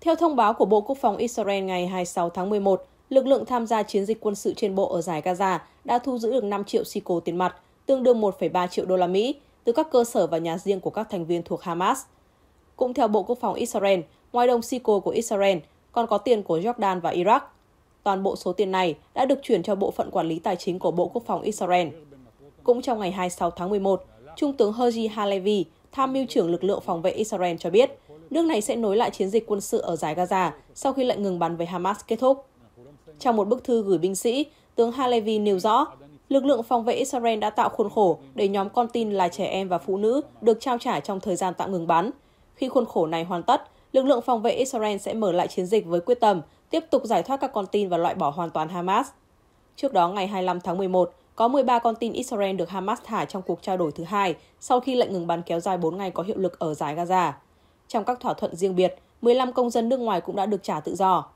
Theo thông báo của Bộ Quốc phòng Israel ngày 26 tháng 11, lực lượng tham gia chiến dịch quân sự trên bộ ở giải Gaza đã thu giữ được 5 triệu sicô tiền mặt, tương đương 1,3 triệu đô la Mỹ, từ các cơ sở và nhà riêng của các thành viên thuộc Hamas. Cũng theo Bộ Quốc phòng Israel, ngoài đồng sicô của Israel, còn có tiền của Jordan và Iraq. Toàn bộ số tiền này đã được chuyển cho Bộ phận Quản lý Tài chính của Bộ Quốc phòng Israel. Cũng trong ngày 26 tháng 11, Trung tướng Herzi Halevi, tham mưu trưởng lực lượng phòng vệ Israel cho biết, nước này sẽ nối lại chiến dịch quân sự ở giải Gaza sau khi lệnh ngừng bắn với Hamas kết thúc. Trong một bức thư gửi binh sĩ, tướng Halevi nêu rõ, lực lượng phòng vệ Israel đã tạo khuôn khổ để nhóm con tin là trẻ em và phụ nữ được trao trả trong thời gian tạm ngừng bắn. Khi khuôn khổ này hoàn tất, lực lượng phòng vệ Israel sẽ mở lại chiến dịch với quyết tâm tiếp tục giải thoát các con tin và loại bỏ hoàn toàn Hamas. Trước đó, ngày 25 tháng 11, có 13 con tin Israel được Hamas thả trong cuộc trao đổi thứ hai sau khi lệnh ngừng bắn kéo dài 4 ngày có hiệu lực ở giải Gaza. Trong các thỏa thuận riêng biệt, 15 công dân nước ngoài cũng đã được trả tự do.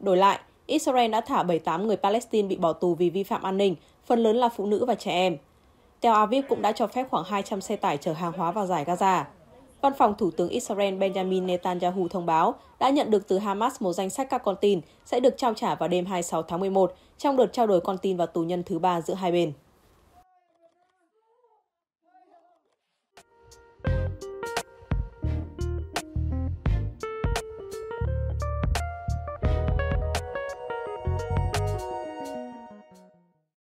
Đổi lại, Israel đã thả 78 người Palestine bị bỏ tù vì vi phạm an ninh, phần lớn là phụ nữ và trẻ em. Tel Aviv cũng đã cho phép khoảng 200 xe tải chở hàng hóa vào giải Gaza. Văn phòng Thủ tướng Israel Benjamin Netanyahu thông báo đã nhận được từ Hamas một danh sách các con tin sẽ được trao trả vào đêm 26 tháng 11 trong đợt trao đổi con tin và tù nhân thứ ba giữa hai bên.